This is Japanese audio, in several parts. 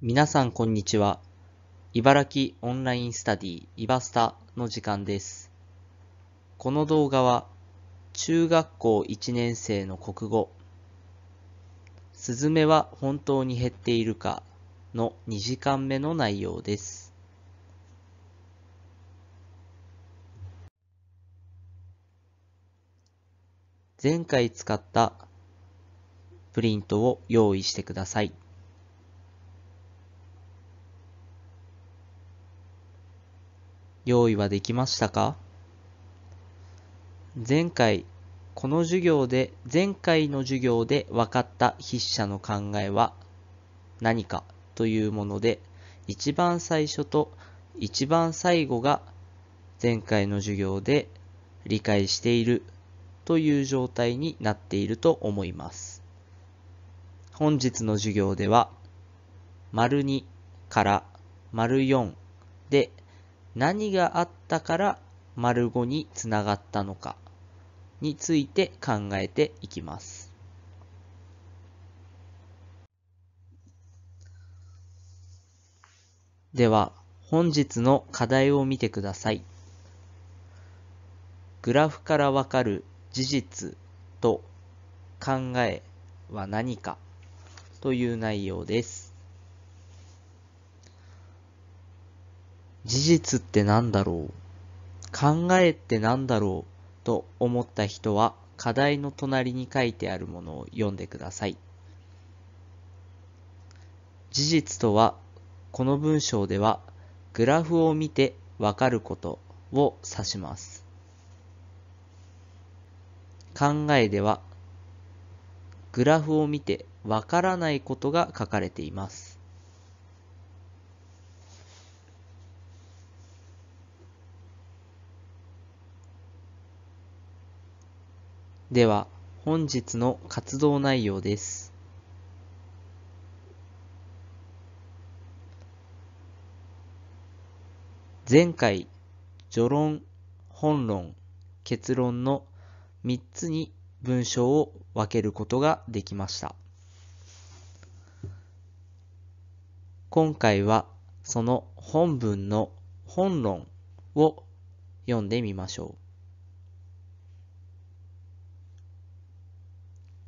皆さんこんにちは。茨城オンラインスタディ、イバスタの時間です。この動画は、中学校1年生の国語、スズメは本当に減っているかの2時間目の内容です。前回使ったプリントを用意してください。用意はできましたか前回、この授業で、前回の授業で分かった筆者の考えは何かというもので、一番最初と一番最後が前回の授業で理解しているという状態になっていると思います。本日の授業では、丸2から丸4で何があったから丸5につながったのかについて考えていきます。では、本日の課題を見てください。グラフからわかる事実と考えは何かという内容です。事実って何だろう考えって何だろうと思った人は課題の隣に書いてあるものを読んでください。事実とはこの文章ではグラフを見てわかることを指します。考えではグラフを見てわからないことが書かれています。では本日の活動内容です。前回、序論、本論、結論の3つに文章を分けることができました。今回はその本文の本論を読んでみましょう。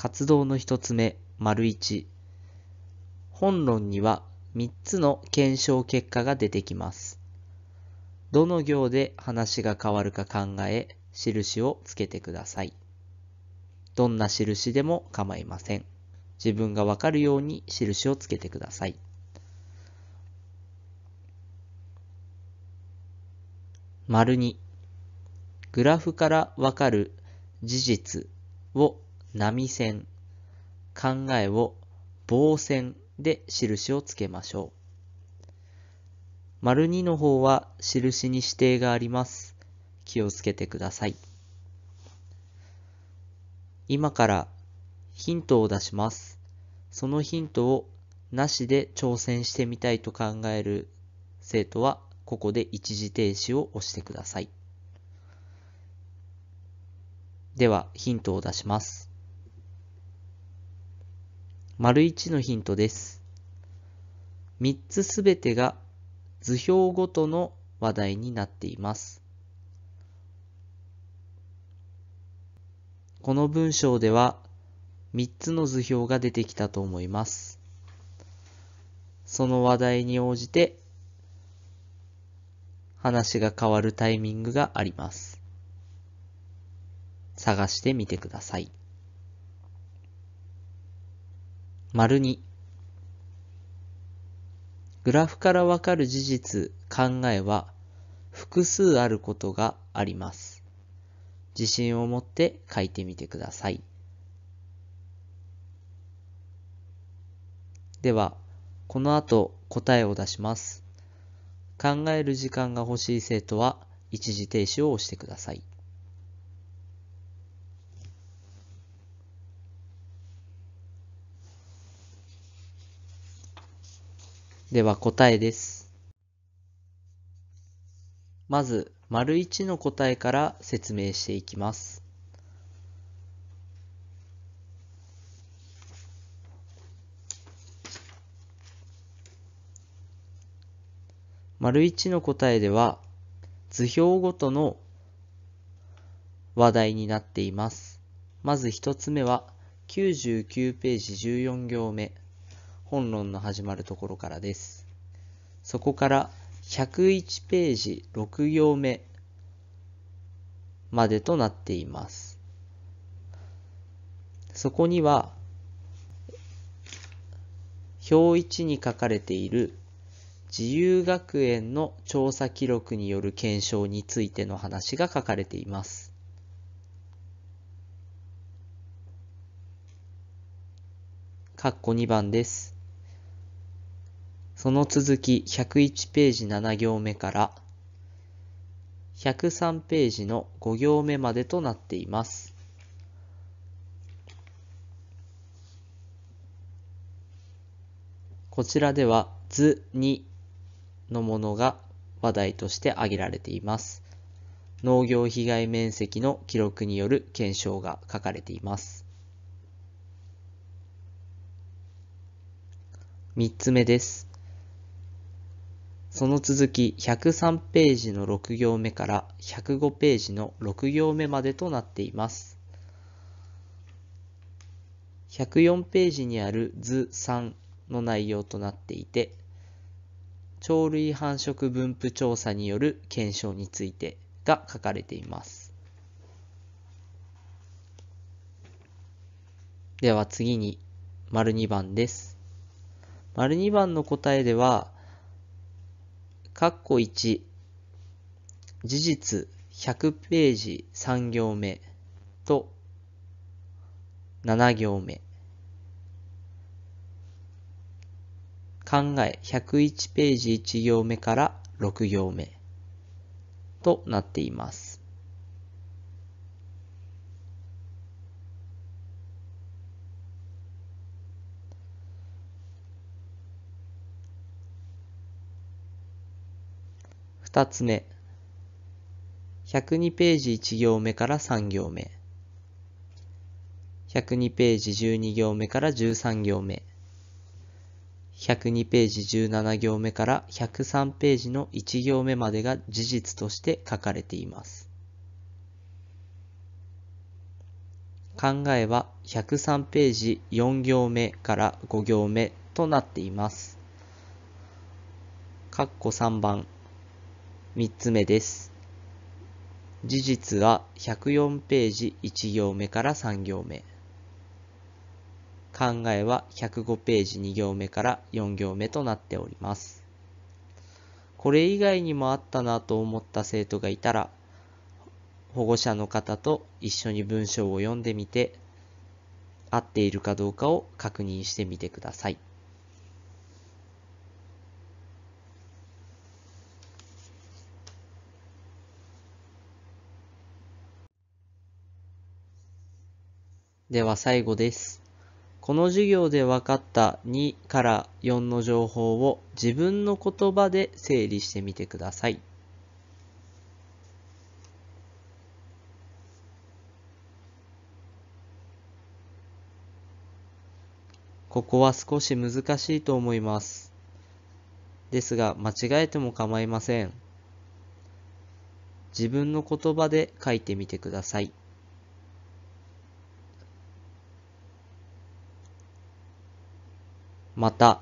活動の一つ目、丸一。本論には三つの検証結果が出てきます。どの行で話が変わるか考え、印をつけてください。どんな印でも構いません。自分がわかるように印をつけてください。丸二。グラフからわかる事実を波線、考えを棒線で印をつけましょう。丸2の方は印に指定があります。気をつけてください。今からヒントを出します。そのヒントをなしで挑戦してみたいと考える生徒はここで一時停止を押してください。ではヒントを出します。丸一のヒントです。3つすべてが図表ごとの話題になっています。この文章では3つの図表が出てきたと思います。その話題に応じて話が変わるタイミングがあります。探してみてください。丸2グラフからわかる事実、考えは複数あることがあります。自信を持って書いてみてください。では、この後答えを出します。考える時間が欲しい生徒は一時停止を押してください。では答えです。まず、丸1の答えから説明していきます。丸1の答えでは図表ごとの話題になっています。まず一つ目は99ページ14行目本論の始まるところからです。そこから101ページ6行目までとなっています。そこには、表1に書かれている自由学園の調査記録による検証についての話が書かれています。括弧2番です。その続き101ページ7行目から103ページの5行目までとなっています。こちらでは図2のものが話題として挙げられています。農業被害面積の記録による検証が書かれています。3つ目です。その続き103ページの6行目から105ページの6行目までとなっています。104ページにある図3の内容となっていて、鳥類繁殖分布調査による検証についてが書かれています。では次に、丸2番です。丸2番の答えでは、括弧1、事実100ページ3行目と7行目。考え101ページ1行目から6行目となっています。二つ目。102ページ1行目から3行目。102ページ12行目から13行目。102ページ17行目から103ページの1行目までが事実として書かれています。考えは103ページ4行目から5行目となっています。括弧3番3つ目です。事実は104ページ1行目から3行目。考えは105ページ2行目から4行目となっております。これ以外にもあったなと思った生徒がいたら、保護者の方と一緒に文章を読んでみて、合っているかどうかを確認してみてください。では最後です。この授業で分かった2から4の情報を自分の言葉で整理してみてください。ここは少し難しいと思います。ですが間違えても構いません。自分の言葉で書いてみてください。また、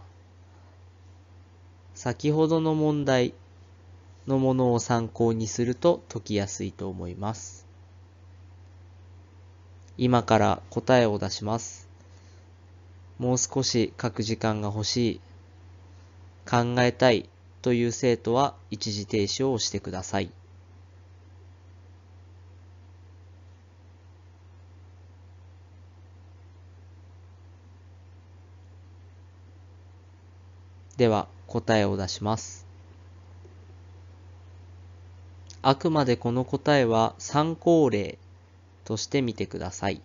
先ほどの問題のものを参考にすると解きやすいと思います。今から答えを出します。もう少し書く時間が欲しい、考えたいという生徒は一時停止を押してください。では答えを出します。あくまでこの答えは参考例としてみてください。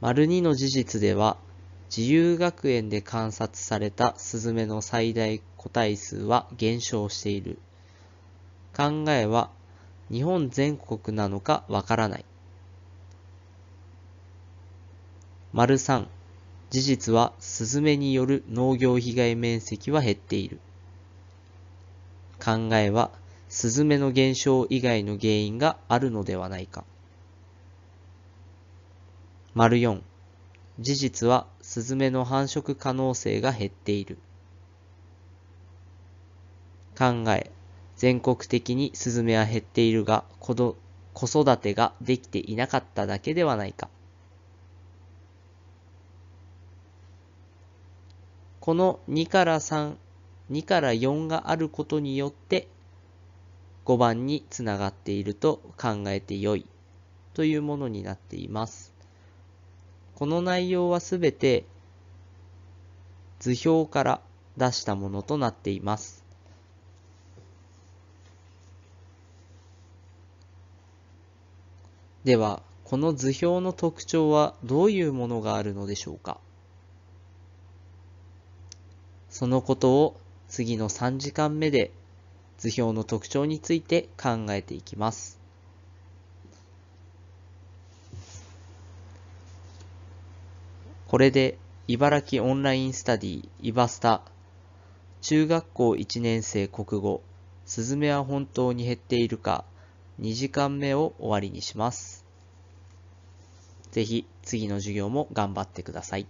丸2の事実では、自由学園で観察されたスズメの最大個体数は減少している。考えは日本全国なのかわからない。丸三、事実はスズメによる農業被害面積は減っている。考えは、スズメの減少以外の原因があるのではないか。丸四、事実はスズメの繁殖可能性が減っている。考え、全国的にスズメは減っているが、子育てができていなかっただけではないか。この2から3、2から4があることによって5番につながっていると考えてよいというものになっています。この内容はすべて図表から出したものとなっています。では、この図表の特徴はどういうものがあるのでしょうかそのことを次の3時間目で図表の特徴について考えていきます。これで茨城オンラインスタディイバスタ中学校1年生国語スズメは本当に減っているか2時間目を終わりにします。ぜひ次の授業も頑張ってください。